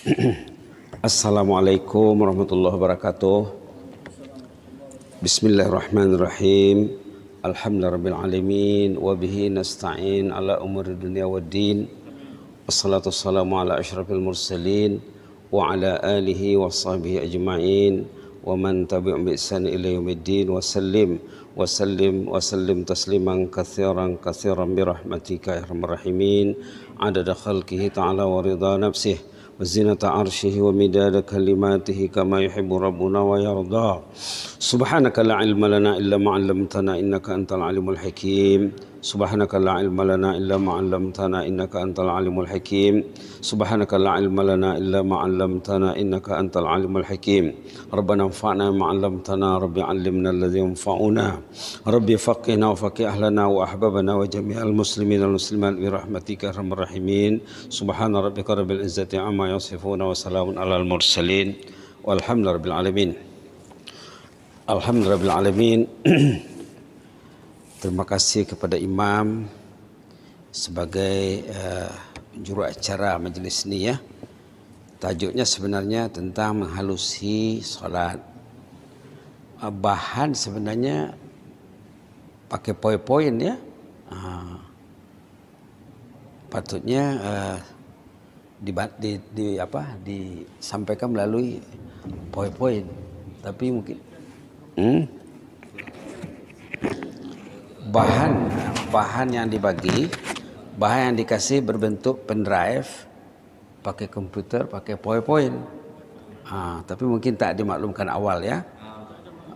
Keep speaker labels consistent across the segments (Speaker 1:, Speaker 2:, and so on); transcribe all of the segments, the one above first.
Speaker 1: Assalamualaikum warahmatullahi wabarakatuh. Bismillahirrahmanirrahim. Alhamdulillahirabbil alamin wa bihi nasta'in ala umuri dunya waddin. Assalatu wassalamu ala asyrafil mursalin wa ala alihi wa sahbihi ajma'in wa man tabi'um bi ihsan ila yaumiddin wa sallim wa sallim wa sallim tasliman katsiran katsiran bi rahmatika ya arhamar rahimin adada khalqihi ta'ala wa ridha nafsihi وزنة عرشه ومداد كلماته كما يحب ربنا ويرضى سبحانك لا علم لنا إلا ما علمتنا إنك أنت العلم الحكيم سبحانك لا علم لنا إلا ما علمتنا إنك أنت العليم الحكيم سبحانك لا علم لنا إلا ما علمتنا إنك أنت العليم الحكيم ربنا انفعنا ما علمتنا ربي علمنا الذي ينفعنا ربي فقهنا وفقه أهلنا وأحبابنا وجميع المسلمين والمسلمات برحمتك أرحم الراحمين سبحان ربك رب العزة عما يصفون وسلام على المرسلين والحمد لله رب العالمين الحمد لله رب العالمين Terima kasih kepada Imam sebagai uh, juru acara majelis ini ya. Tajuknya sebenarnya tentang menghalusi sholat. Uh, bahan sebenarnya pakai poin-poin ya. Uh, patutnya uh, eh, di, di, di apa disampaikan melalui poin-poin. Tapi mungkin hmm? bahan bahan yang dibagi bahan yang dikasih berbentuk pendrive pakai komputer pakai powerpoint ha, tapi mungkin tak dimaklumkan awal ya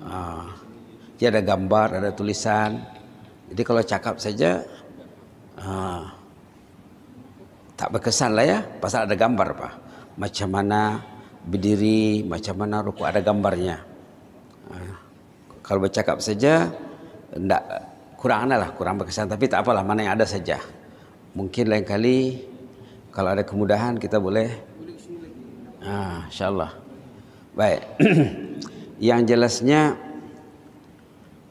Speaker 1: ha, dia ada gambar ada tulisan jadi kalau cakap saja ha, tak berkesan lah ya pasal ada gambar pak macam mana berdiri macam mana ruku ada gambarnya ha, kalau bercakap saja tidak kurang lah kurang berkesan tapi tak apalah mana yang ada saja mungkin lain kali kalau ada kemudahan kita boleh ah, insyaallah baik yang jelasnya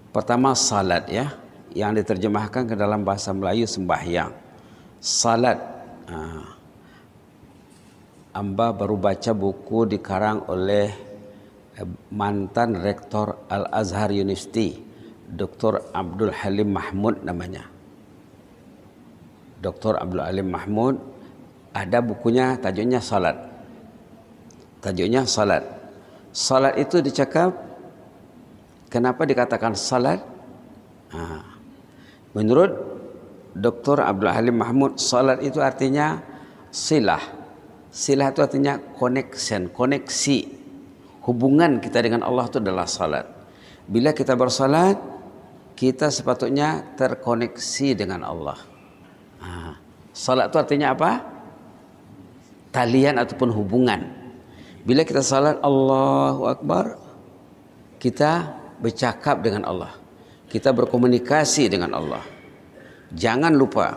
Speaker 1: pertama salat ya yang diterjemahkan ke dalam bahasa Melayu sembahyang salat ah. Amba baru baca buku dikarang oleh eh, mantan rektor Al Azhar University Dr. Abdul Halim Mahmud namanya. Dr. Abdul Halim Mahmud ada bukunya tajuknya salat. Tajuknya salat. Salat itu dicakap kenapa dikatakan salat? Ah. menurut Dr. Abdul Halim Mahmud, salat itu artinya silah. Silah itu artinya connection, koneksi. Hubungan kita dengan Allah itu adalah salat. Bila kita bersalat, kita sepatutnya terkoneksi dengan Allah. Nah, salat itu artinya apa? Talian ataupun hubungan. Bila kita salat Allahu Akbar, kita bercakap dengan Allah. Kita berkomunikasi dengan Allah. Jangan lupa.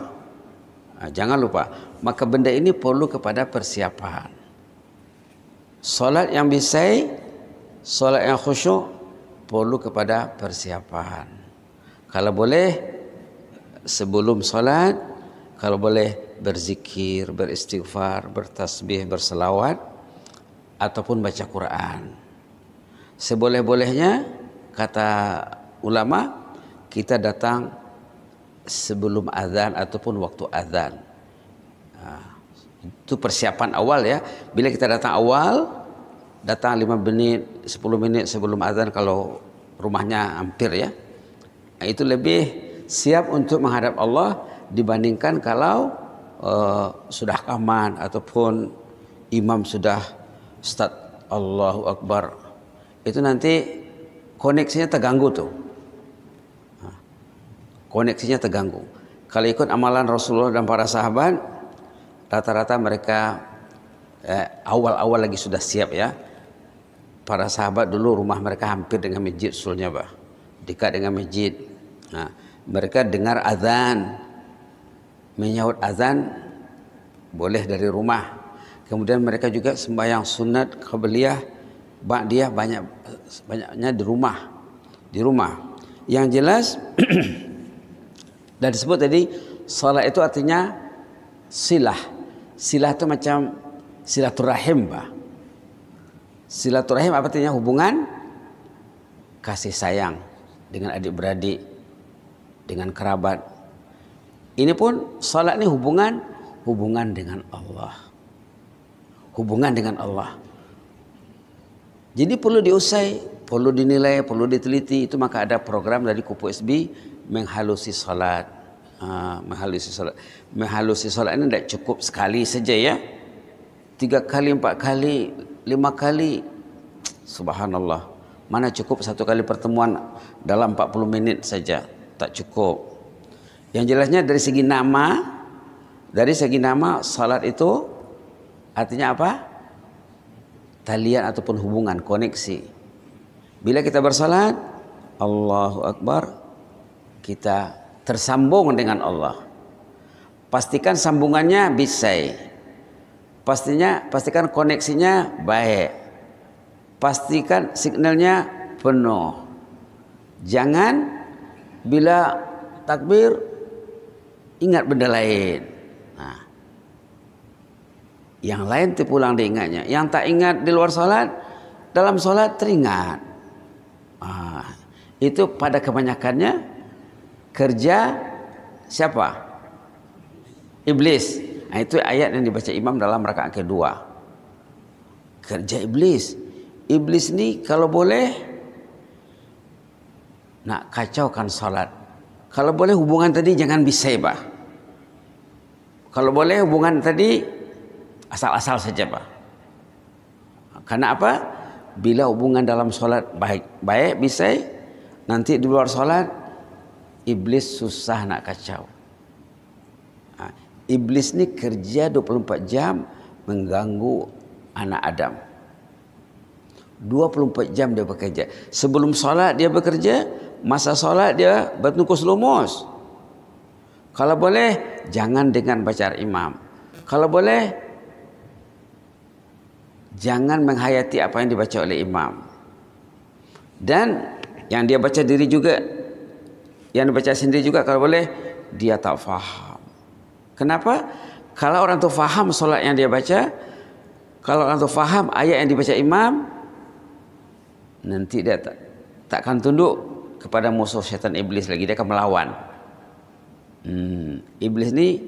Speaker 1: Nah, jangan lupa. Maka benda ini perlu kepada persiapan. Salat yang bisai, salat yang khusyuk perlu kepada persiapan. Kalau boleh sebelum sholat, kalau boleh berzikir, beristighfar, bertasbih, berselawat, ataupun baca Quran. Seboleh-bolehnya kata ulama kita datang sebelum azan ataupun waktu azan. Ah, itu persiapan awal ya. Bila kita datang awal, datang 5 menit, 10 menit sebelum azan kalau rumahnya hampir ya. Nah, itu lebih siap untuk menghadap Allah dibandingkan kalau uh, sudah kaman ataupun imam sudah start Allahu Akbar itu nanti koneksinya terganggu tuh nah, koneksinya terganggu kalau ikut amalan Rasulullah dan para sahabat rata-rata mereka eh, awal-awal eh, lagi sudah siap ya para sahabat dulu rumah mereka hampir dengan masjid sulnya bah dekat dengan masjid. Ha, mereka dengar azan, menyahut azan, boleh dari rumah. Kemudian mereka juga sembahyang sunat kebeliah, dia banyak banyaknya di rumah, di rumah. Yang jelas dan disebut tadi salat itu artinya silah, silah itu macam silaturahim bah. Silaturahim apa artinya hubungan kasih sayang. dengan adik-beradik, dengan kerabat. Ini pun salat ini hubungan hubungan dengan Allah. Hubungan dengan Allah. Jadi perlu diusai, perlu dinilai, perlu diteliti. Itu maka ada program dari Kupu SB menghalusi salat. Uh, menghalusi salat. Menghalusi salat ini tidak cukup sekali saja ya. Tiga kali, empat kali, lima kali. Subhanallah. Mana cukup satu kali pertemuan dalam 40 menit saja? Tak cukup. Yang jelasnya dari segi nama, dari segi nama salat itu artinya apa? Talian ataupun hubungan, koneksi. Bila kita bersalat, Allahu Akbar, kita tersambung dengan Allah. Pastikan sambungannya bisa. Pastinya pastikan koneksinya baik pastikan signalnya penuh. Jangan bila takbir ingat benda lain. Nah, yang lain pulang diingatnya. Yang tak ingat di luar sholat, dalam sholat teringat. Nah, itu pada kebanyakannya kerja siapa? Iblis. Nah, itu ayat yang dibaca imam dalam rakaat kedua. Kerja iblis Iblis ni kalau boleh nak kacaukan solat. Kalau boleh hubungan tadi jangan bisaibah. Kalau boleh hubungan tadi asal-asal saja, Pak. Karena apa? Bila hubungan dalam solat baik, baik bisa nanti di luar solat iblis susah nak kacau. Ha, iblis ni kerja 24 jam mengganggu anak Adam. 24 jam dia bekerja. Sebelum solat dia bekerja, masa solat dia bertukus lumus. Kalau boleh, jangan dengan baca imam. Kalau boleh, jangan menghayati apa yang dibaca oleh imam. Dan yang dia baca diri juga, yang dibaca sendiri juga kalau boleh, dia tak faham. Kenapa? Kalau orang tu faham solat yang dia baca, kalau orang tu faham ayat yang dibaca imam, nanti dia tak, takkan tunduk kepada musuh setan iblis lagi dia akan melawan hmm, iblis ini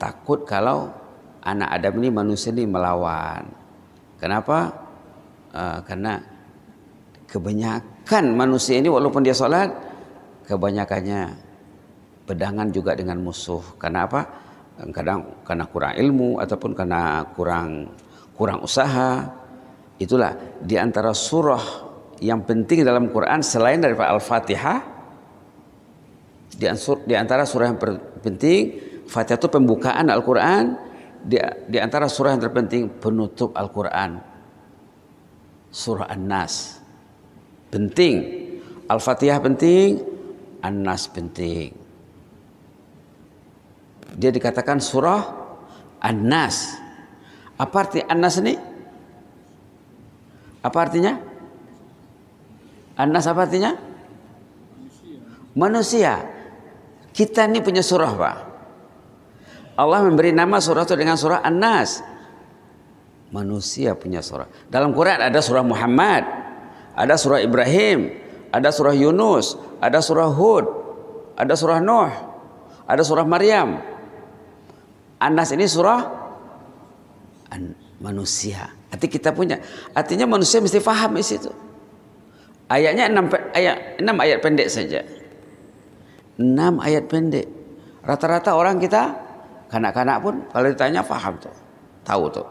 Speaker 1: takut kalau anak Adam ini manusia ini melawan kenapa uh, karena kebanyakan manusia ini walaupun dia sholat kebanyakannya pedangan juga dengan musuh karena apa kadang karena kurang ilmu ataupun karena kurang kurang usaha itulah di antara surah yang penting dalam Quran selain dari Al-Fatihah di antara surah yang penting Fatihah itu pembukaan Al-Quran di, antara surah yang terpenting penutup Al-Quran surah An-Nas penting Al-Fatihah penting An-Nas penting dia dikatakan surah An-Nas apa arti An-Nas ini apa artinya Anas apa artinya? Manusia. Kita ini punya surah, Pak. Allah memberi nama surah itu dengan surah Anas Manusia punya surah. Dalam Quran ada surah Muhammad, ada surah Ibrahim, ada surah Yunus, ada surah Hud, ada surah Nuh, ada surah Maryam. Anas ini surah manusia. Arti kita punya. Artinya manusia mesti faham di situ. Ayatnya enam ayat, enam ayat pendek saja. Enam ayat pendek. Rata-rata orang kita, kanak-kanak pun kalau ditanya faham tu tahu tu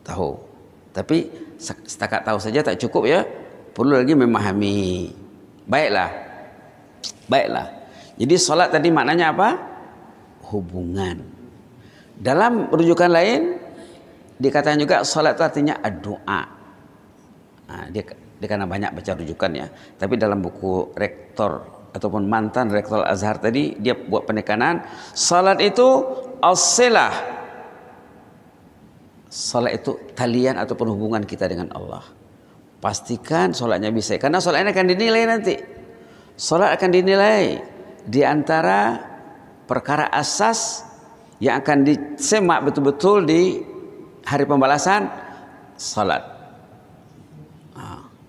Speaker 1: tahu. Tapi setakat tahu saja tak cukup ya. Perlu lagi memahami. Baiklah, baiklah. Jadi solat tadi maknanya apa? Hubungan. Dalam rujukan lain dikatakan juga solat itu artinya doa. Nah, ha, dia dia karena banyak baca rujukan ya. Tapi dalam buku rektor ataupun mantan rektor Azhar tadi dia buat penekanan salat itu as-silah. Salat itu talian ataupun hubungan kita dengan Allah. Pastikan salatnya bisa karena salat ini akan dinilai nanti. Salat akan dinilai di antara perkara asas yang akan disemak betul-betul di hari pembalasan salat.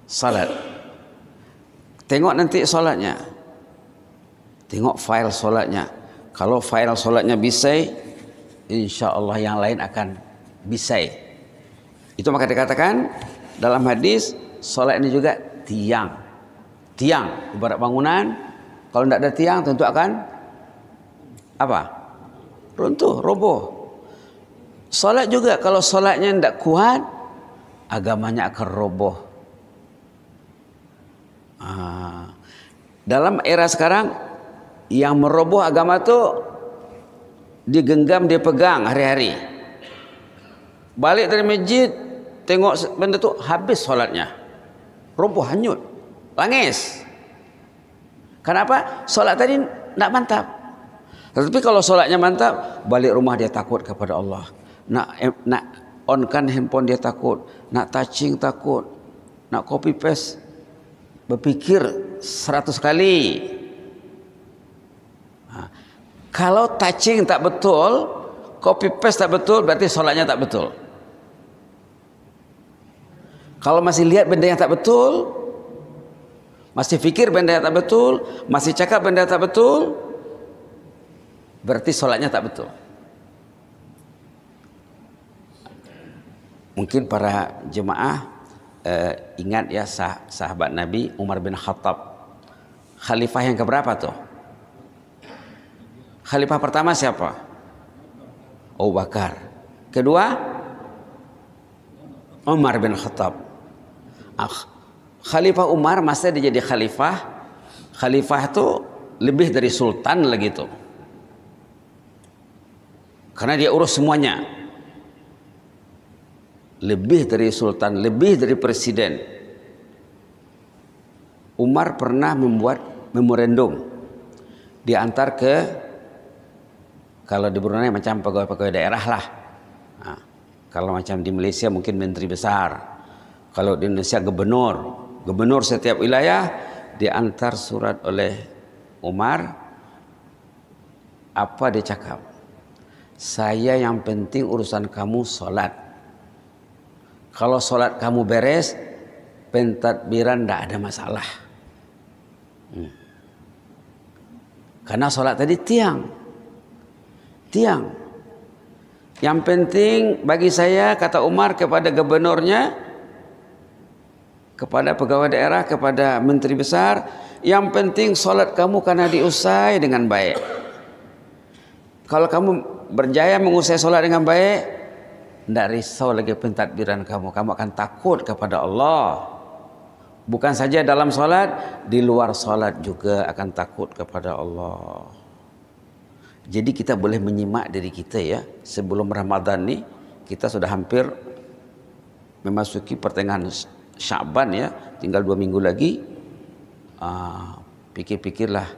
Speaker 1: salat. Tengok nanti salatnya, Tengok file salatnya. Kalau file solatnya bisa, Allah yang lain akan bisa. Itu maka dikatakan dalam hadis, salat ini juga tiang. Tiang, ibarat bangunan. Kalau tidak ada tiang, tentu akan apa? Runtuh, roboh. Salat juga, kalau salatnya tidak kuat, agamanya akan roboh. dalam era sekarang yang meroboh agama tu digenggam dipegang hari-hari balik dari masjid tengok benda tu habis solatnya roboh hanyut langis kenapa solat tadi tak mantap tetapi kalau solatnya mantap balik rumah dia takut kepada Allah nak nak onkan handphone dia takut nak touching takut nak copy paste berpikir Seratus kali. Nah, kalau touching tak betul, copy paste tak betul, berarti sholatnya tak betul. Kalau masih lihat benda yang tak betul, masih fikir benda yang tak betul, masih cakap benda yang tak betul, berarti sholatnya tak betul. Mungkin para jemaah eh, ingat ya sah sahabat Nabi Umar bin Khattab Khalifah yang keberapa tuh? Khalifah pertama siapa? Abu Bakar. Kedua Umar bin Khattab. Ah, khalifah Umar masih dia jadi khalifah. Khalifah itu lebih dari sultan lagi tuh. Karena dia urus semuanya. Lebih dari sultan, lebih dari presiden Umar pernah membuat memorandum diantar ke kalau di Brunei macam pegawai-pegawai daerah lah. Nah, kalau macam di Malaysia mungkin menteri besar. Kalau di Indonesia gubernur. Gubernur setiap wilayah diantar surat oleh Umar. Apa dia cakap? Saya yang penting urusan kamu sholat. Kalau sholat kamu beres, pentadbiran tidak ada masalah. Karena solat tadi tiang. Tiang. Yang penting bagi saya kata Umar kepada gubernurnya kepada pegawai daerah, kepada menteri besar, yang penting solat kamu karena diusai dengan baik. Kalau kamu berjaya mengusai solat dengan baik, tidak risau lagi pentadbiran kamu. Kamu akan takut kepada Allah. Bukan saja dalam solat, di luar solat juga akan takut kepada Allah. Jadi kita boleh menyimak diri kita ya. Sebelum Ramadan ni, kita sudah hampir memasuki pertengahan Syaban ya, tinggal dua minggu lagi. Uh, pikir-pikirlah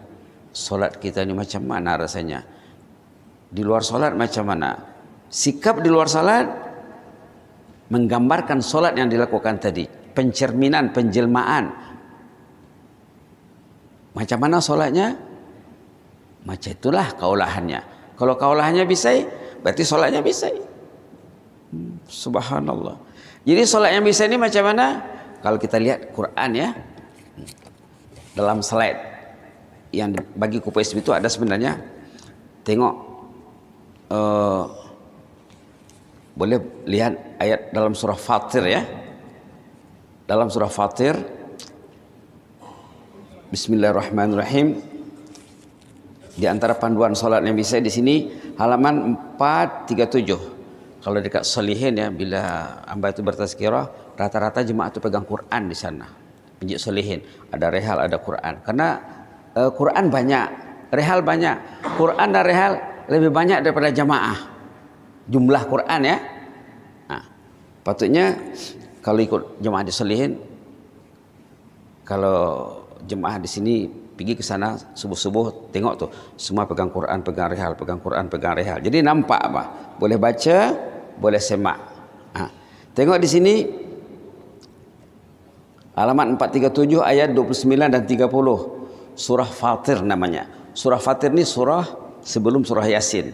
Speaker 1: solat kita ini macam mana rasanya. Di luar solat macam mana? Sikap di luar solat menggambarkan solat yang dilakukan tadi pencerminan, penjelmaan. Macam mana solatnya? Macam itulah kaulahannya. Kalau kaulahannya bisa, berarti solatnya bisa. Hmm, subhanallah. Jadi solat yang bisa ini macam mana? Kalau kita lihat Quran ya, dalam slide yang bagi kupas itu ada sebenarnya. Tengok, uh, boleh lihat ayat dalam surah Fatir ya dalam surah Fatir Bismillahirrahmanirrahim di antara panduan salat yang bisa di sini halaman 437. Kalau dekat solihin ya bila hamba itu bertazkirah rata-rata jemaah itu pegang Quran di sana. Penjik solihin, ada rehal, ada Quran. Karena uh, Quran banyak, rehal banyak. Quran dan rehal lebih banyak daripada jemaah. Jumlah Quran ya. Nah, patutnya kalau ikut jemaah di Salihin kalau jemaah di sini pergi ke sana subuh-subuh tengok tu semua pegang Quran pegang rehal pegang Quran pegang rehal jadi nampak apa boleh baca boleh semak ha. tengok di sini alamat 437 ayat 29 dan 30 surah Fatir namanya surah Fatir ni surah sebelum surah Yasin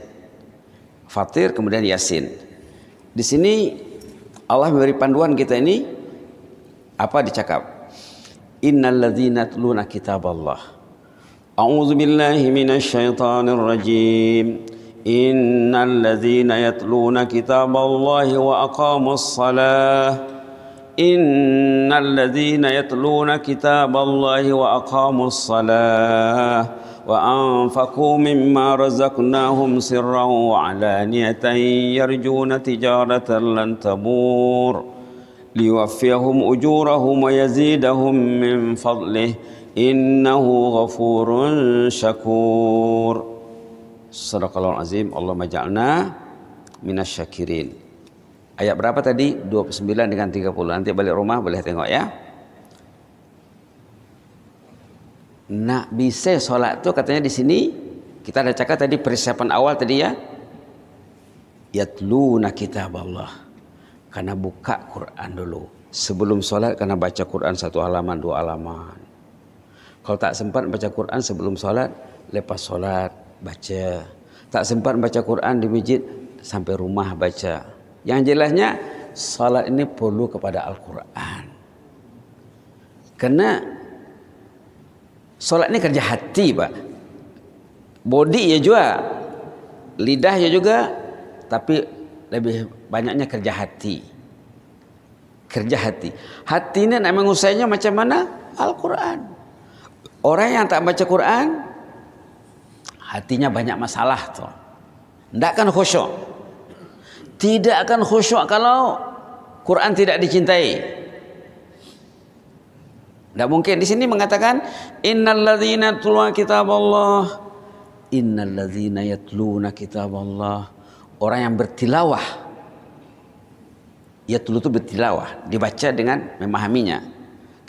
Speaker 1: Fatir kemudian Yasin di sini Allah memberi panduan kita ini apa dicakap innal ladzina tuluna kitaballah a'udzu billahi minasyaitonir rajim innal ladzina yatluna kitaballah wa aqamus shalah innal ladzina yatluna kitaballah wa aqamus shalah وأنفقوا مما رزقناهم سرا وعلانية يرجون تجارة لن تبور ليوفيهم أجورهم ويزيدهم من فضله إنه غفور شكور صدق الله العظيم اللهم اجعلنا من الشاكرين Ayat berapa tadi? 29 dengan 30. Nanti balik rumah boleh tengok ya. nak bisa solat tu katanya di sini kita ada cakap tadi persiapan awal tadi ya Ya yatlu nak kita Allah karena buka Quran dulu sebelum solat karena baca Quran satu halaman dua halaman kalau tak sempat baca Quran sebelum solat lepas solat baca tak sempat baca Quran di masjid sampai rumah baca yang jelasnya solat ini perlu kepada Al-Quran Kena Solat ni kerja hati pak. Body ya juga, lidah ya juga, tapi lebih banyaknya kerja hati. Kerja hati. Hati ini nak mengusainya macam mana? Al-Quran. Orang yang tak baca Quran, hatinya banyak masalah tu. Tidak akan khusyuk. Tidak akan khusyuk kalau Quran tidak dicintai. Tidak mungkin. Di sini mengatakan innalladzina tuluna kitab Allah. Innalladzina yatluna kitab Allah. Orang yang bertilawah. Yatlu itu bertilawah. Dibaca dengan memahaminya.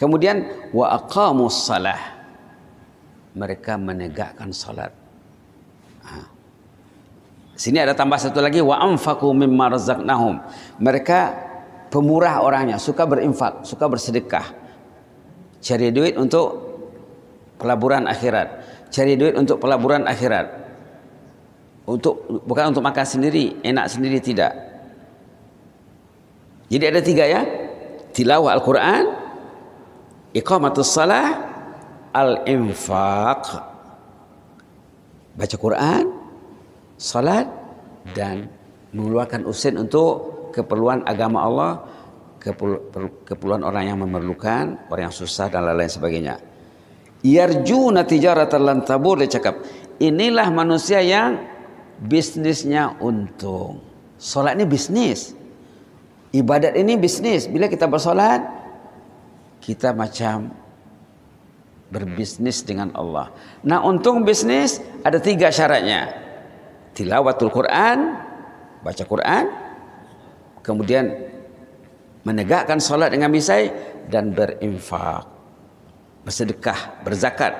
Speaker 1: Kemudian wa aqamus salah. Mereka menegakkan salat. Sini ada tambah satu lagi wa anfaqu mimma razaqnahum. Mereka pemurah orangnya, suka berinfak, suka bersedekah cari duit untuk pelaburan akhirat cari duit untuk pelaburan akhirat untuk bukan untuk makan sendiri enak sendiri tidak jadi ada tiga ya tilawah Al-Quran iqamatus salah al-infaq baca Quran salat dan mengeluarkan usin untuk keperluan agama Allah kepulauan orang yang memerlukan, orang yang susah dan lain-lain sebagainya. Yarjuna tijaratan lan tabur dia cakap. Inilah manusia yang bisnisnya untung. Solat ini bisnis. Ibadat ini bisnis. Bila kita bersolat, kita macam berbisnis dengan Allah. Nah untung bisnis ada tiga syaratnya. Tilawatul Quran, baca Quran, kemudian menegakkan solat dengan misai dan berinfak, bersedekah, berzakat.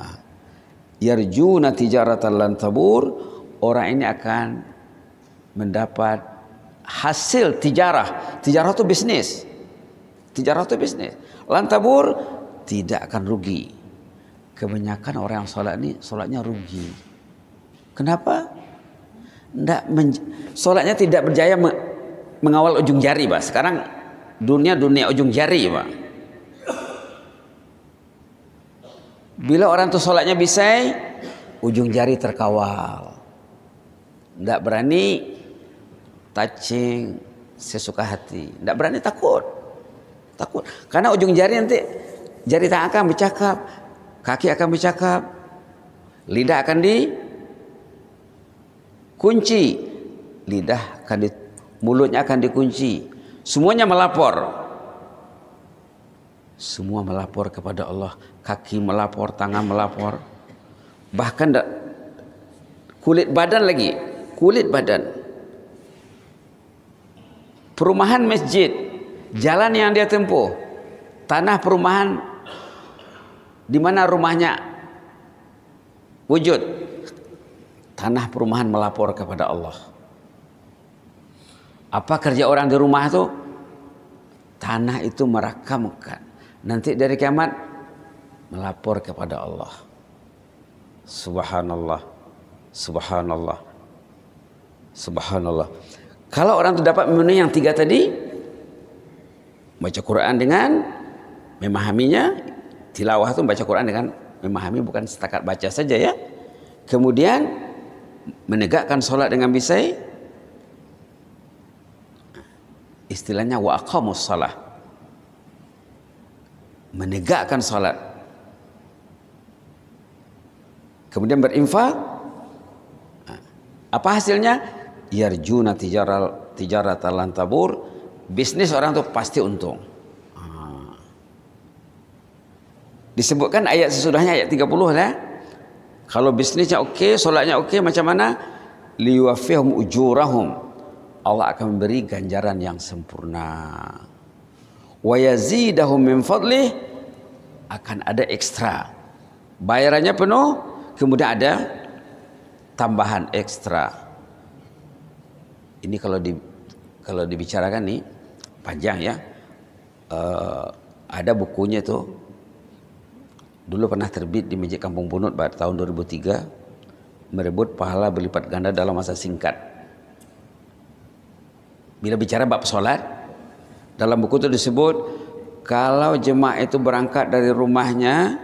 Speaker 1: Ah. Yarjuna tijaratan lan tabur, orang ini akan mendapat hasil tijarah. Tijarah itu bisnis. Tijarah itu bisnis. Lan tabur tidak akan rugi. Kebanyakan orang yang sholat ini sholatnya rugi. Kenapa? Nggak men- sholatnya tidak berjaya mengawal ujung jari, bah. Sekarang Dunia dunia ujung jari, Pak. Bila orang tuh sholatnya bisa, ujung jari terkawal. Tidak berani touching sesuka hati. Tidak berani takut. Takut. Karena ujung jari nanti jari tak akan bercakap. Kaki akan bercakap. Lidah akan di kunci. Lidah akan di, mulutnya akan dikunci. Semuanya melapor. Semua melapor kepada Allah, kaki melapor, tangan melapor, bahkan kulit badan lagi, kulit badan. Perumahan masjid, jalan yang dia tempuh, tanah perumahan di mana rumahnya wujud. Tanah perumahan melapor kepada Allah. Apa kerja orang di rumah itu? Tanah itu merakamkan. Nanti dari kiamat melapor kepada Allah. Subhanallah. Subhanallah. Subhanallah. Kalau orang itu dapat memenuhi yang tiga tadi, baca Quran dengan memahaminya, tilawah itu baca Quran dengan memahami bukan setakat baca saja ya. Kemudian menegakkan sholat dengan bisai, istilahnya wa salah menegakkan salat kemudian berinfak apa hasilnya yarjuna tijaral tijarat lantabur bisnis orang tuh pasti untung disebutkan ayat sesudahnya ayat 30 lah kalau bisnisnya oke okay, solatnya oke okay, macam mana liwafihum ujurahum Allah akan memberi ganjaran yang sempurna. Wa yazidahum min fadlih akan ada ekstra. Bayarannya penuh, kemudian ada tambahan ekstra. Ini kalau di kalau dibicarakan nih panjang ya. Uh, ada bukunya tuh. Dulu pernah terbit di Masjid Kampung Bunut pada tahun 2003 merebut pahala berlipat ganda dalam masa singkat Bila bicara bab solat Dalam buku itu disebut Kalau jemaah itu berangkat dari rumahnya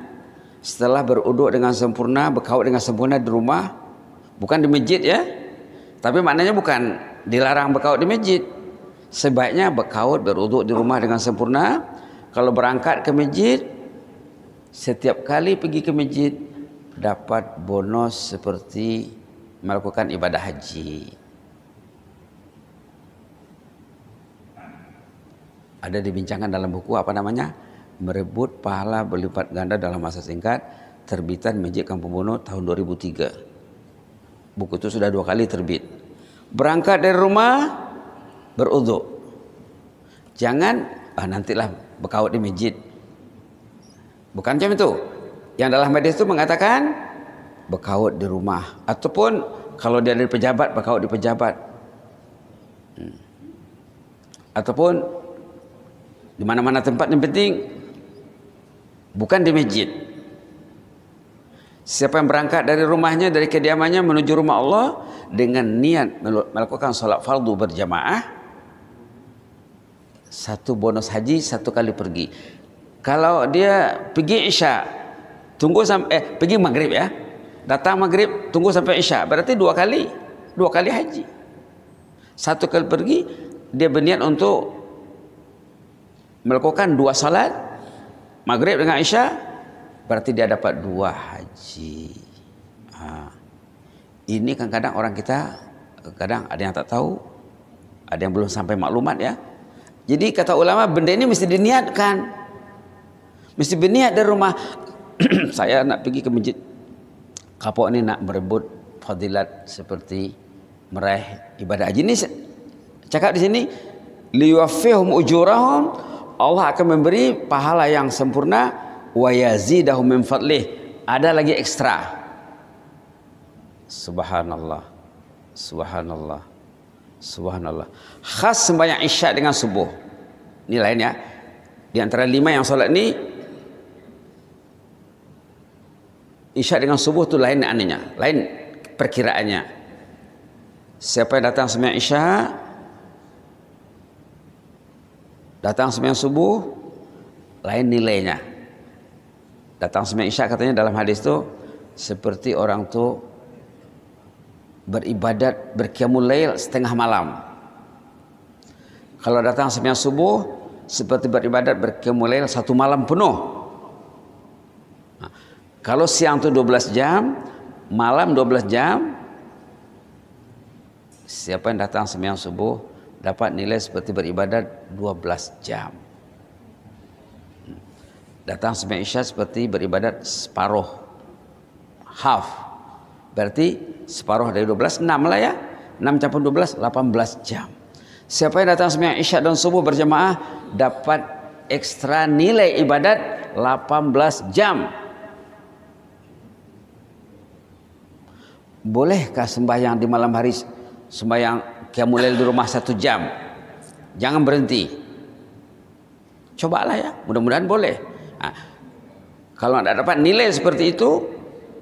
Speaker 1: Setelah beruduk dengan sempurna Berkaut dengan sempurna di rumah Bukan di masjid ya Tapi maknanya bukan Dilarang berkaut di masjid Sebaiknya berkaut beruduk di rumah dengan sempurna Kalau berangkat ke masjid Setiap kali pergi ke masjid Dapat bonus seperti Melakukan ibadah haji ada dibincangkan dalam buku apa namanya merebut pahala berlipat ganda dalam masa singkat terbitan Majid Kampung Bono tahun 2003 buku itu sudah dua kali terbit berangkat dari rumah beruduk jangan ah nantilah berkawat di masjid bukan macam itu yang dalam hadis itu mengatakan berkawat di rumah ataupun kalau dia dari pejabat berkawat di pejabat hmm. ataupun Di mana-mana tempat yang penting. Bukan di masjid. Siapa yang berangkat dari rumahnya, dari kediamannya menuju rumah Allah. Dengan niat melakukan solat fardu berjamaah. Satu bonus haji, satu kali pergi. Kalau dia pergi Isya. Tunggu sampai, eh pergi Maghrib ya. Datang Maghrib, tunggu sampai Isya. Berarti dua kali. Dua kali haji. Satu kali pergi, dia berniat untuk melakukan dua salat maghrib dengan isya berarti dia dapat dua haji. ini kadang-kadang orang kita kadang ada yang tak tahu, ada yang belum sampai maklumat ya. Jadi kata ulama benda ini mesti diniatkan. Mesti berniat dari rumah saya nak pergi ke masjid kapok ini nak merebut fadilat seperti meraih ibadah haji ini cakap di sini liwafihum ujurahum Allah akan memberi pahala yang sempurna wa yazidahum min fadlih. Ada lagi ekstra. Subhanallah. Subhanallah. Subhanallah. Khas sembahyang isyak dengan subuh. Ini lain ya. Di antara lima yang solat ni Isyak dengan subuh tu lain anehnya, lain perkiraannya. Siapa yang datang sembahyang isyak, Datang sembahyang subuh lain nilainya. Datang sembahyang isya katanya dalam hadis itu seperti orang tuh beribadat berkiamul lail setengah malam. Kalau datang sembahyang subuh seperti beribadat berkiamul lail satu malam penuh. Nah, kalau siang itu 12 jam, malam 12 jam, siapa yang datang sembahyang subuh dapat nilai seperti beribadat 12 jam. Datang sembah isya seperti beribadat separuh half. Berarti separuh dari 12 6 lah ya. 6 campur 12 18 jam. Siapa yang datang sembah isya dan subuh berjamaah dapat ekstra nilai ibadat 18 jam. Bolehkah sembahyang di malam hari sembahyang kiamulail di rumah satu jam. Jangan berhenti. Cobalah ya, mudah-mudahan boleh. Nah, kalau tidak dapat nilai seperti itu,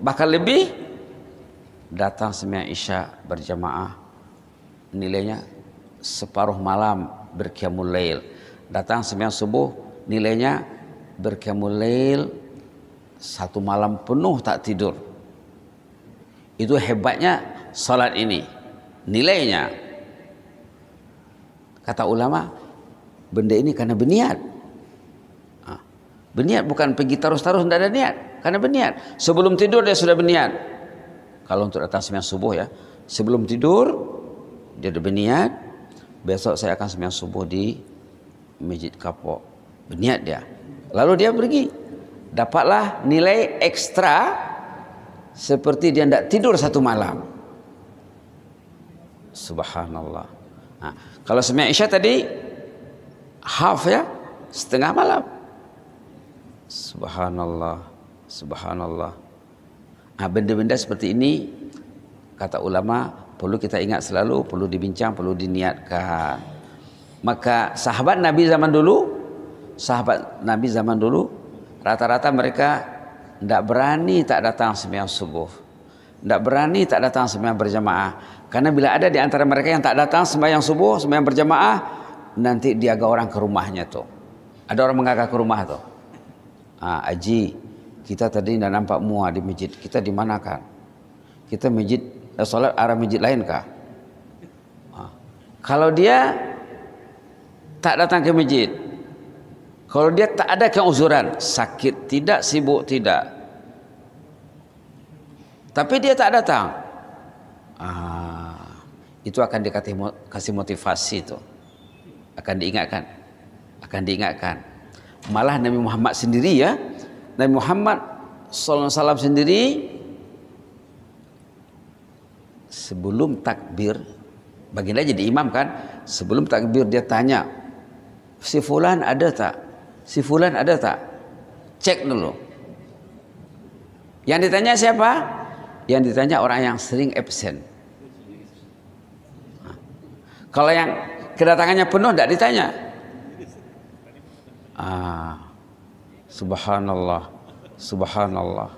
Speaker 1: bahkan lebih, datang semia isya berjamaah, nilainya separuh malam berkiamulail. Datang semia subuh, nilainya berkiamulail satu malam penuh tak tidur. Itu hebatnya salat ini. Nilainya Kata ulama, benda ini karena berniat. Ah, berniat bukan pergi terus-terus tidak ada niat. Karena berniat. Sebelum tidur dia sudah berniat. Kalau untuk datang sembilan subuh ya. Sebelum tidur dia sudah berniat. Besok saya akan sembilan subuh di masjid kapok. Berniat dia. Lalu dia pergi. Dapatlah nilai ekstra seperti dia tidak tidur satu malam. Subhanallah. Ha. Kalau semayang Isya tadi half ya, setengah malam. Subhanallah, subhanallah. Ha, benda-benda seperti ini kata ulama perlu kita ingat selalu, perlu dibincang, perlu diniatkan. Maka sahabat Nabi zaman dulu, sahabat Nabi zaman dulu rata-rata mereka tidak berani tak datang semayang subuh. Tidak berani tak datang semayang berjamaah. Karena bila ada di antara mereka yang tak datang sembahyang subuh, sembahyang berjamaah, nanti diaga orang ke rumahnya tuh. Ada orang mengagak ke rumah tuh. Ah, Aji, kita tadi tidak nampak mua di masjid. Kita di mana kan? Kita masjid eh, salat arah masjid lain kah? Ah. Kalau dia tak datang ke masjid, kalau dia tak ada keuzuran, sakit tidak, sibuk tidak. Tapi dia tak datang. Ah, itu akan dikasih motivasi itu akan diingatkan akan diingatkan malah Nabi Muhammad sendiri ya Nabi Muhammad SAW sendiri sebelum takbir baginda jadi imam kan sebelum takbir dia tanya si fulan ada tak si fulan ada tak cek dulu yang ditanya siapa yang ditanya orang yang sering absen kalau yang kedatangannya penuh tidak ditanya. Ah, subhanallah, subhanallah,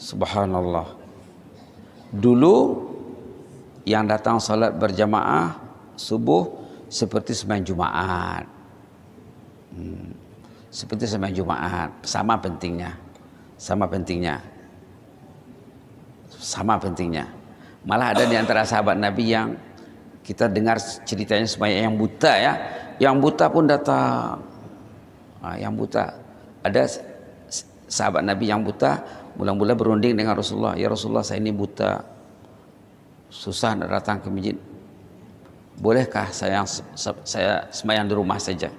Speaker 1: subhanallah. Dulu yang datang sholat berjamaah subuh seperti sembahyang Jumaat. Hmm. Seperti sembahyang Jumaat, sama pentingnya. Sama pentingnya. Sama pentingnya. Malah ada di antara sahabat Nabi yang kita dengar ceritanya semuanya yang buta ya. Yang buta pun datang. Nah, yang buta. Ada sahabat Nabi yang buta. Mula-mula berunding dengan Rasulullah. Ya Rasulullah saya ini buta. Susah nak datang ke masjid. Bolehkah saya, saya semayang di rumah saja?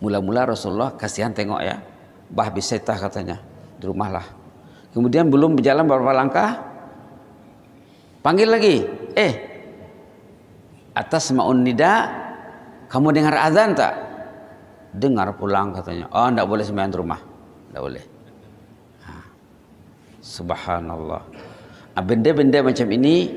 Speaker 1: Mula-mula Rasulullah kasihan tengok ya. Bah bisaitah katanya. Di rumahlah. Kemudian belum berjalan beberapa langkah. Panggil lagi. Eh atas ma'un nida kamu dengar azan tak dengar pulang katanya oh tidak boleh sembahyang di rumah tidak boleh subhanallah ah, benda-benda macam ini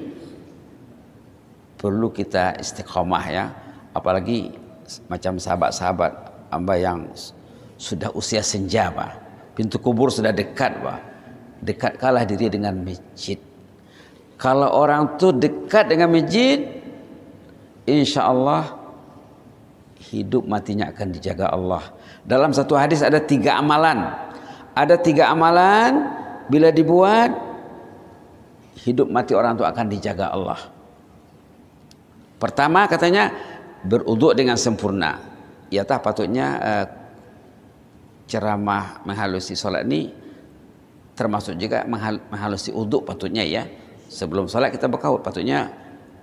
Speaker 1: perlu kita istiqomah ya apalagi macam sahabat-sahabat amba yang sudah usia senja pintu kubur sudah dekat pak dekat kalah diri dengan masjid kalau orang tuh dekat dengan masjid insya Allah hidup matinya akan dijaga Allah. Dalam satu hadis ada tiga amalan. Ada tiga amalan bila dibuat hidup mati orang itu akan dijaga Allah. Pertama katanya beruduk dengan sempurna. Ya tah patutnya eh, ceramah menghalusi solat ini termasuk juga menghalusi uduk patutnya ya. Sebelum solat kita berkaut patutnya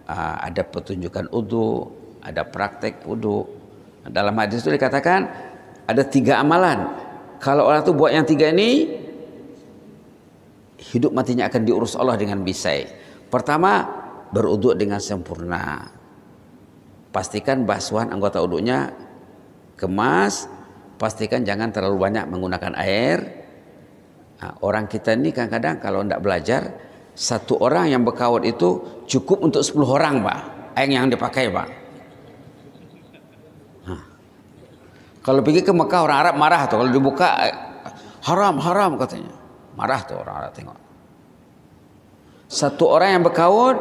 Speaker 1: Ah, ada petunjukan udu, ada praktek udu. dalam hadis itu dikatakan ada tiga amalan. Kalau orang itu buat yang tiga ini, hidup matinya akan diurus Allah dengan bisai. Pertama, beruduk dengan sempurna. Pastikan basuhan anggota uduknya kemas, pastikan jangan terlalu banyak menggunakan air. Nah, orang kita ini kadang-kadang kalau tidak belajar, satu orang yang berkawat itu cukup untuk 10 orang, Pak. yang yang dipakai, Pak. Hah. Kalau pergi ke Mekah orang Arab marah tuh kalau dibuka eh, haram haram katanya. Marah tuh orang Arab tengok. Satu orang yang berkawat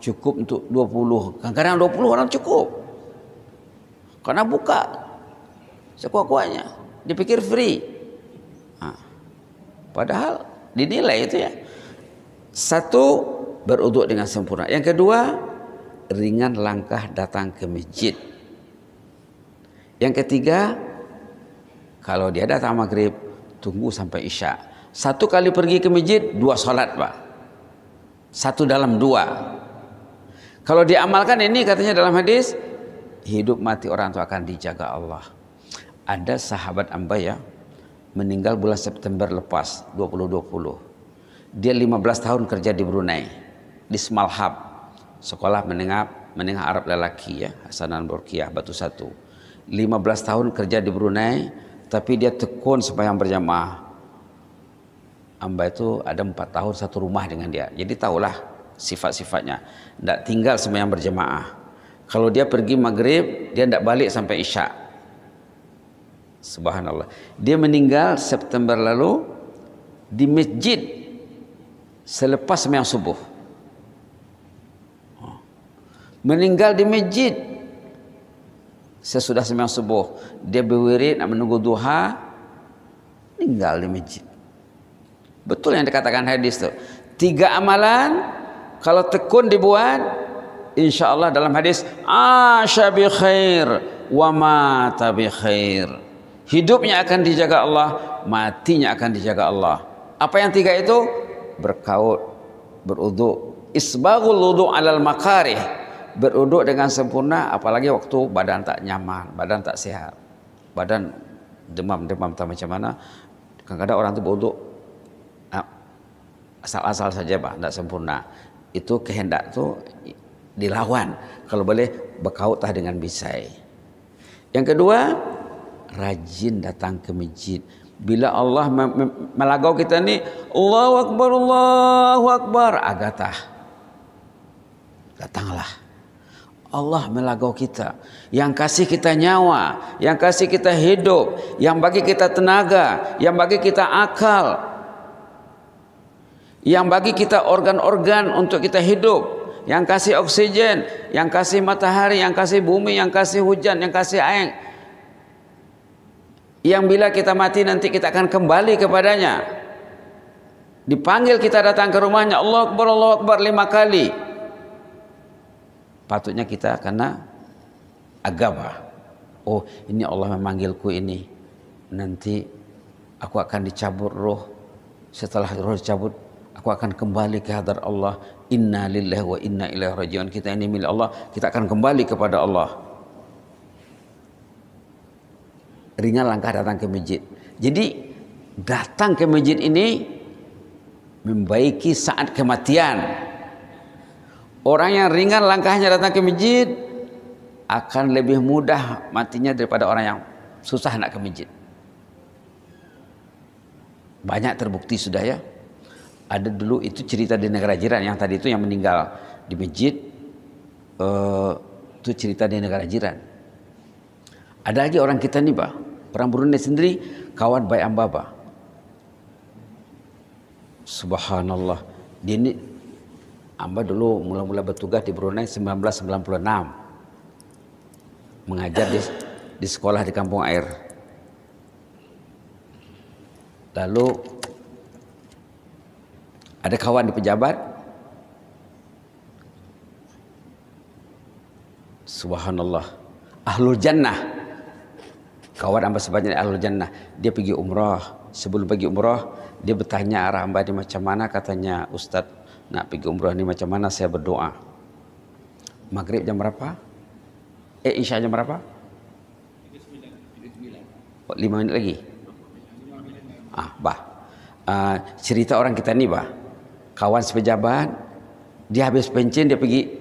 Speaker 1: cukup untuk 20. Kadang-kadang 20 orang cukup. Karena buka sekuat-kuatnya. Dipikir free. Padahal dinilai itu ya satu beruduk dengan sempurna. Yang kedua ringan langkah datang ke masjid. Yang ketiga kalau dia datang maghrib tunggu sampai isya. Satu kali pergi ke masjid dua sholat pak. Satu dalam dua. Kalau diamalkan ini katanya dalam hadis hidup mati orang itu akan dijaga Allah. Ada sahabat Amba ya meninggal bulan September lepas 2020. Dia 15 tahun kerja di Brunei, di Small Hub, sekolah menengah menengah Arab lelaki ya, Hasanan Burkiah Batu Satu. 15 tahun kerja di Brunei, tapi dia tekun sembahyang berjamaah. Amba itu ada empat tahun satu rumah dengan dia. Jadi tahulah sifat-sifatnya. Tidak tinggal sembahyang berjamaah. Kalau dia pergi maghrib, dia tidak balik sampai isya. Subhanallah. Dia meninggal September lalu di masjid selepas sembahyang subuh. Meninggal di masjid sesudah sembahyang subuh, dia berwirid nak menunggu duha, meninggal di masjid. Betul yang dikatakan hadis itu. Tiga amalan kalau tekun dibuat, insya Allah dalam hadis asya bi khair wa mata bi khair. Hidupnya akan dijaga Allah, matinya akan dijaga Allah. Apa yang tiga itu? berkaut, beruduk. Isbagul wudu alal makarih. Beruduk dengan sempurna apalagi waktu badan tak nyaman, badan tak sehat. Badan demam-demam tak macam mana. Kadang-kadang orang itu beruduk ah, asal-asal saja Pak, tidak sempurna. Itu kehendak tuh dilawan. Kalau boleh berkautlah dengan bisai. Yang kedua, rajin datang ke masjid Bila Allah melagau kita ni, Allahu Akbar, Allahu Akbar, agatah. Ah, Datanglah. Allah melagau kita. Yang kasih kita nyawa, yang kasih kita hidup, yang bagi kita tenaga, yang bagi kita akal. Yang bagi kita organ-organ untuk kita hidup. Yang kasih oksigen, yang kasih matahari, yang kasih bumi, yang kasih hujan, yang kasih air. yang bila kita mati nanti kita akan kembali kepadanya. Dipanggil kita datang ke rumahnya Allah Akbar Allah Akbar lima kali. Patutnya kita karena agama. Oh ini Allah memanggilku ini. Nanti aku akan dicabut roh. Setelah roh dicabut aku akan kembali ke hadar Allah. Inna lillahi wa inna ilaihi rajiun. Kita ini milik Allah. Kita akan kembali kepada Allah. ringan langkah datang ke masjid. Jadi datang ke masjid ini membaiki saat kematian. Orang yang ringan langkahnya datang ke masjid akan lebih mudah matinya daripada orang yang susah nak ke masjid. Banyak terbukti sudah ya. Ada dulu itu cerita di negara jiran yang tadi itu yang meninggal di masjid uh, itu cerita di negara jiran. Ada lagi orang kita nih pak Perang Brunei sendiri kawan baik Ambaba. Subhanallah. Dia ini Amba dulu mula-mula bertugas di Brunei 1996. Mengajar di, di sekolah di kampung air. Lalu ada kawan di pejabat. Subhanallah. Ahlul Jannah kawan hamba sebanyak ahli jannah dia pergi umrah sebelum pergi umrah dia bertanya arah hamba ni macam mana katanya ustaz nak pergi umrah ni macam mana saya berdoa maghrib jam berapa eh isya jam berapa 5 oh, minit lagi ah bah uh, cerita orang kita ni bah kawan sepejabat dia habis pencen dia pergi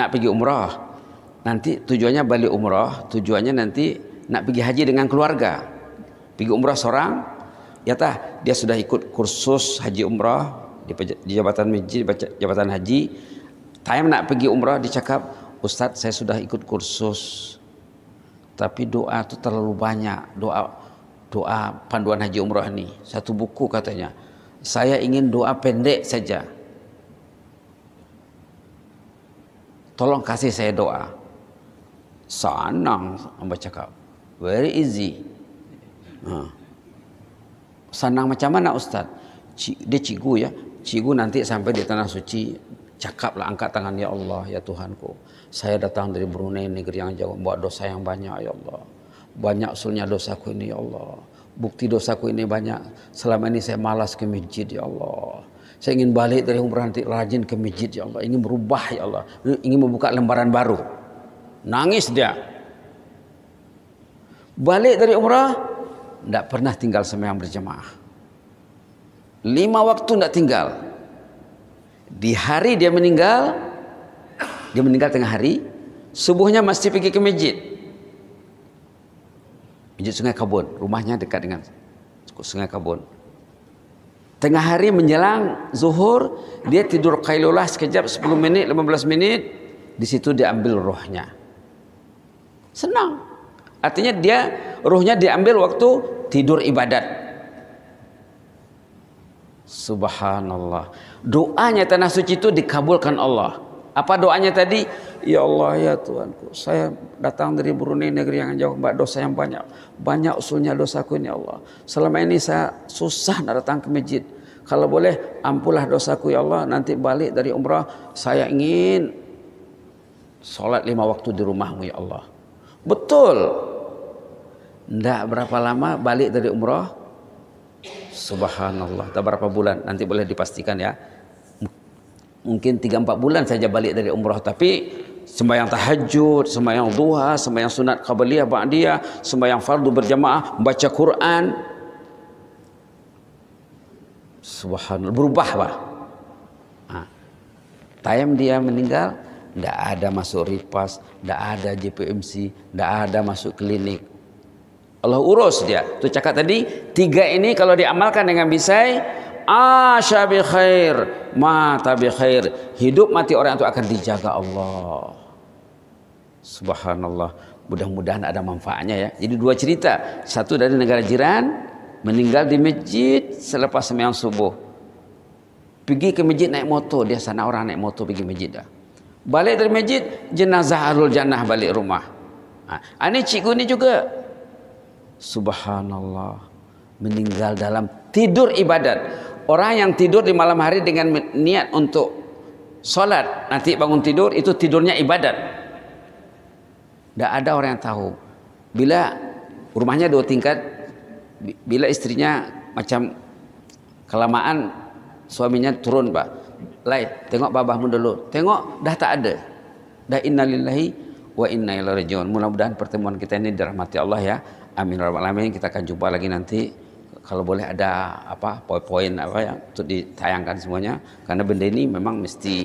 Speaker 1: nak pergi umrah nanti tujuannya balik umrah tujuannya nanti nak pergi haji dengan keluarga. Pergi umrah seorang, ya tah, dia sudah ikut kursus haji umrah di, di jabatan masjid, jabatan haji. Time nak pergi umrah dia "Ustaz, saya sudah ikut kursus." Tapi doa tu terlalu banyak, doa doa panduan haji umrah ni, satu buku katanya. Saya ingin doa pendek saja. Tolong kasih saya doa. Senang, hamba cakap. Very easy. Ha. Senang macam mana Ustaz? Cik, dia cikgu ya. Cikgu nanti sampai di Tanah Suci, cakaplah angkat tangan, Ya Allah, Ya Tuhanku. Saya datang dari Brunei, negeri yang jauh, buat dosa yang banyak, Ya Allah. Banyak usulnya dosaku ini, Ya Allah. Bukti dosaku ini banyak. Selama ini saya malas ke masjid, Ya Allah. Saya ingin balik dari umrah nanti rajin ke masjid, Ya Allah. Ingin berubah, Ya Allah. Ingin membuka lembaran baru. Nangis dia. Balik dari umrah, tidak pernah tinggal sembahyang berjemaah. Lima waktu tidak tinggal. Di hari dia meninggal, dia meninggal tengah hari, subuhnya mesti pergi ke masjid. Masjid Sungai Kabun, rumahnya dekat dengan Sungai Kabun. Tengah hari menjelang zuhur, dia tidur kailulah sekejap 10 menit, 15 minit, di situ dia ambil rohnya. Senang. Artinya dia ruhnya diambil waktu tidur ibadat. Subhanallah. Doanya tanah suci itu dikabulkan Allah. Apa doanya tadi? Ya Allah ya Tuhanku, saya datang dari Brunei negeri yang jauh, mbak dosa yang banyak. Banyak usulnya dosaku ini Allah. Selama ini saya susah datang ke masjid. Kalau boleh ampulah dosaku ya Allah, nanti balik dari umrah saya ingin sholat lima waktu di rumahmu ya Allah. Betul, tidak berapa lama balik dari umroh. Subhanallah. Tak berapa bulan. Nanti boleh dipastikan ya. Mungkin 3-4 bulan saja balik dari umroh. Tapi sembahyang tahajud, sembahyang duha, sembahyang sunat qabliyah, ba'diyah, sembahyang fardu berjamaah, baca Quran. Subhanallah. Berubah Pak. Ah. time dia meninggal, tidak ada masuk ripas, tidak ada JPMC, tidak ada masuk klinik. Allah urus dia. Tu cakap tadi, tiga ini kalau diamalkan dengan bisai, asya bi khair, mata bi khair. Hidup mati orang itu akan dijaga Allah. Subhanallah. Mudah-mudahan ada manfaatnya ya. Jadi dua cerita. Satu dari negara jiran, meninggal di masjid selepas semayang subuh. Pergi ke masjid naik motor. Dia sana orang naik motor pergi masjid dah. Balik dari masjid, jenazah Arul Jannah balik rumah. Ha. Ini ah, cikgu ni juga Subhanallah. Meninggal dalam tidur ibadat. Orang yang tidur di malam hari dengan niat untuk sholat. Nanti bangun tidur itu tidurnya ibadat. Tidak ada orang yang tahu. Bila rumahnya dua tingkat. Bila istrinya macam kelamaan suaminya turun pak. Lai, tengok babahmu dulu. Tengok dah tak ada. Dah innalillahi wa inna ilaihi rajiun. Mudah-mudahan pertemuan kita ini dirahmati Allah ya. Amin malam alamin. Kita akan jumpa lagi nanti kalau boleh ada apa poin-poin apa yang untuk ditayangkan semuanya karena benda ini memang mesti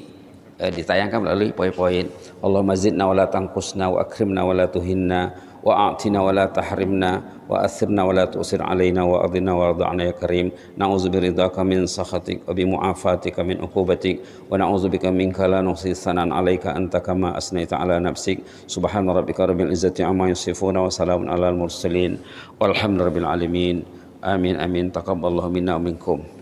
Speaker 1: eh, ditayangkan melalui poin-poin. Allah zidna wa la tanqusna wa akrimna wa la tuhinna وأعطنا ولا تحرمنا وأثرنا ولا تؤثر علينا وأرضنا وارض عنا يا كريم نعوذ برضاك من سخطك وبمعافاتك من عقوبتك ونعوذ بك منك لا نحصي ثناء عليك أنت كما أثنيت على نفسك سبحان ربك رب العزة عما يصفون وسلام على المرسلين والحمد رب العالمين آمين آمين تقبل الله منا ومنكم